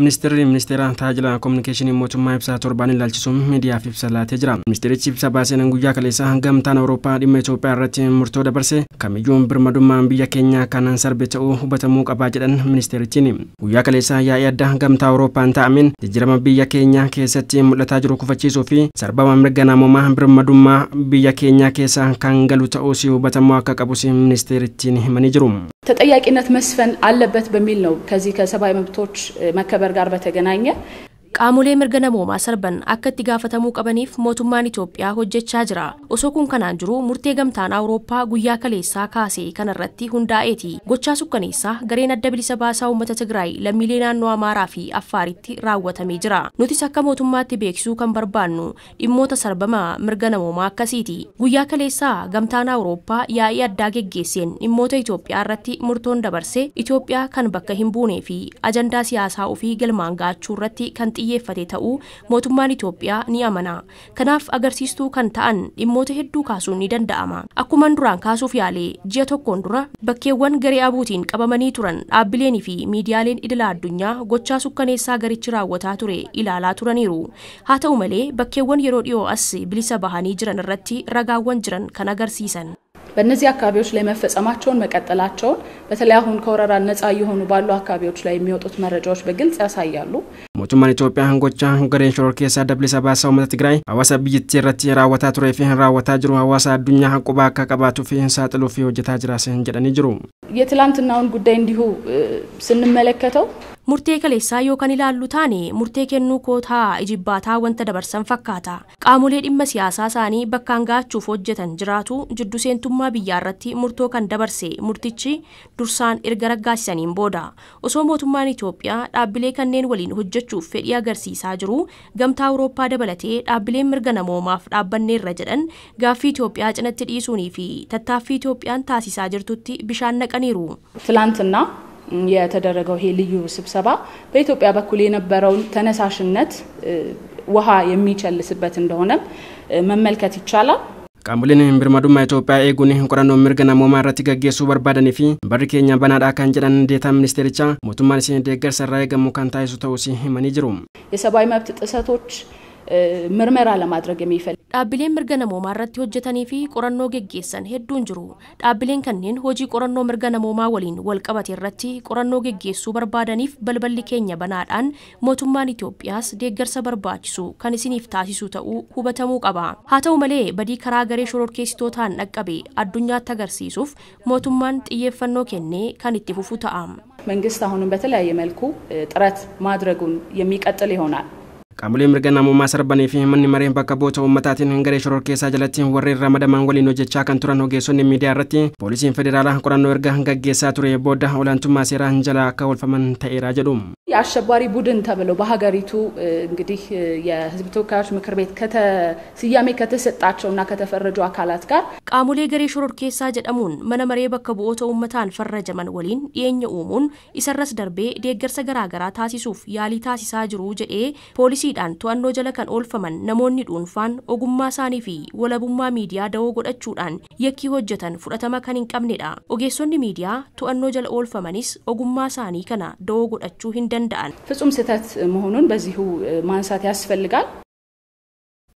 Ministeerri ministeera tajaajila kominikeeshinii mootummaa ibsaa torbaan ilaalchisuun miidiyaaf ibsa laatee jira. Ministeerichi ibsa baaseen guyyaa kaleessa gamtaan Awurooppaa dhimma Itoophiyaa irratti murtoo dabarse kamiyyuu birmadummaan biyya keenyaa kan sarbe ta'uu hubatamuu qabaa jedhan ministeerichiin. Guyyaa kaleessa yaa'ii adda gamtaa Awurooppaan ta'ameen jijjiirama biyya keenya keessatti mul'ataa jiru kufachiisuu fi sarbama mirga namoomaa birmadummaa biyya keenyaa keessa kan galu ta'uu si hubatamuu akka qabus ministeerittiin himanii jiru. ተጠያቂነት መስፈን አለበት በሚል ነው ከዚህ ከሰብአዊ መብቶች መከበር ጋር በተገናኘ Qaamolee mirga namoomaa sarban akka itti gaafatamuu qabaniif mootummaan Itoophiyaa hojjechaa jira. Osoo kun kanaan jiru murtee gamtaan Awurooppaa guyyaa kaleessaa kaasee kanarratti hundaa'eeti. Gochaa sukkaneessaa gareen adda bilisa baasaa uummata Tigraay lammiilee naannoo Amaaraa fi Affaaritti raawwatamee jira. Nutis akka mootummaatti beeksisuu kan barbaannu dhimmoota sarbama mirga namoomaa akkasiiti. Guyyaa kaleessaa gamtaan Awurooppaa yaa'ii addaa geggeesseen dhimmoota Itoophiyaa irratti murtoon dabarse Itoophiyaa kan bakka hin buunee fi ajandaa siyaasaa ofii xiyyeeffate ta'uu mootummaan Itoophiyaa ni amana. Kanaaf agarsiistuu kan ta'an dhimmoota hedduu kaasuun ni danda'ama. Akkuman duraan kaasuuf yaale ji'a tokkoon dura bakkeewwan garee abuutiin qabamanii turan dhaabbileenii fi miidiyaaleen idila addunyaa gochaa sukkaneessaa garichi raawwataa ture ilaalaa turaniiru. Haa ta'u malee bakkeewwan yeroo dhiyoo as bilisa bahanii jiran irratti ragaawwan jiran kan agarsiisan በእነዚህ አካባቢዎች ላይ መፈጸማቸውን መቀጠላቸውን በተለይ አሁን ከወረራ ነጻ እየሆኑ ባሉ አካባቢዎች ላይ የሚወጡት መረጃዎች በግልጽ ያሳያሉ። mootummaan Itoophiyaan gochaa gareen shoror keessaa dabalee baasaa uummata Tigraay hawaasa biyyattii irratti raawwataa turee fi hin raawwataa jiru hawaasa addunyaa hanqubaa akka qabaatuu fi hin saaxiluu fi hojjetaa jiraas hin jedhanii jiru። የትላንትናውን ጉዳይ እንዲሁ ስንመለከተው murtee kaleessaa yookaan ilaallu taane murtee kennuu kootaa ijibbaataa wanta dabarsan fakkaata qaamolee dhimma siyaasaa isaanii bakkaan ga'achuuf hojjetan jiraatu jiddu seentummaa biyyaa irratti murtoo kan dabarse murtichi dursaan erga raggaasisaniin booda osoo mootummaan Itoophiyaa dhaabbilee kanneen waliin hojjechuuf fedhii agarsiisaa jiru gamtaa Awurooppaa dabalatee dhaabbileen mirga namoomaaf dhaabbanneerra jedhan gaaffii Itoophiyaa cinatti dhiisuunii fi tattaaffii Itoophiyaan taasisaa jirtutti bishaan naqaniiru. የተደረገው ይሄ ልዩ ስብሰባ በኢትዮጵያ በኩል የነበረውን ተነሳሽነት ውሃ የሚቸልስበት እንደሆነ መመልከት ይቻላል። ቃምቡሊን ብርማዱማ ኢትዮጵያ ኤጉን ቁረኖ ምርገና ሞማረት ገጌሱ በርባደኒ ፊ በሪ ኬኛ በናዳ ካን ጀዳን ዴታ ሚኒስቴርቻ ሞቱማን ደገር ሰራ የገሙ ካንታይሱ ተውሲ መኒጅሩም የሰብአዊ መብት ጥሰቶች dhaabbileen mirga namoomaa irratti hojjetanii fi qorannoo geggeessan hedduun jiru dhaabbileen kanneen hojii qorannoo mirga namoomaa waliin wal qabate irratti qorannoo geggeessuu barbaadaniif balballi keenya banaadhaan mootummaan Itoophiyaas deeggarsa barbaachisu kan isiniif taasisu ta'uu hubatamuu qaba haa ta'u malee badii karaa garee shororkeessitootaan dhaqqabe addunyaatti agarsiisuuf mootummaan xiyyeeffannoo kennee kan itti fufu ta'a መንግስት አሁንም Qaamolee mirga namummaa sarbanii fi manni mareen bakka boota uummataatiin garee shoror keessaa jalatti warreen ramadaman waliin hojjechaa kan turan ogeessonni miidiyaa irratti poolisiin federaalaa qorannoo erga gaggeessaa ture booda olaantummaa seeraan jala akka oolfaman ta'eera jedhu. የአሸባሪ ቡድን ተብለው በሀገሪቱ እንግዲህ የህዝብ ተወካዮች ምክር ቤት ስያሜ ከተሰጣቸው እና ከተፈረጁ አካላት ጋር ቃሙሌ ገሬ ሽሮር ኬሳ ጀደሙን መነመሬ በከ ብኦቶ ፈረጀ መንወሊን የኝ ኡሙን ይሰረስ ደርቤ ዴገርሰ ገራገራ ታሲሱፍ ያሊ ታሲሳ ጅሩ ጀኤ ፖሊሲዳን ቶአኖ ጀለከን ኦልፈመን ነሞኒ ዱንፋን ኦጉማ ሳኒፊ ወለቡማ ሚዲያ ደወ ጎደችዳን የኪ ሆጀተን ፉደተመ ከኒን ቀምኔዳ ኦጌሶኒ ሚዲያ ቶአኖ ጀለ ኦልፈመኒስ ኦጉማ ሳኒ ከና ደወ ጎደችሁ ሂንደ ደንዳአን ፍጹም ስህተት መሆኑን በዚሁ ማንሳት ያስፈልጋል።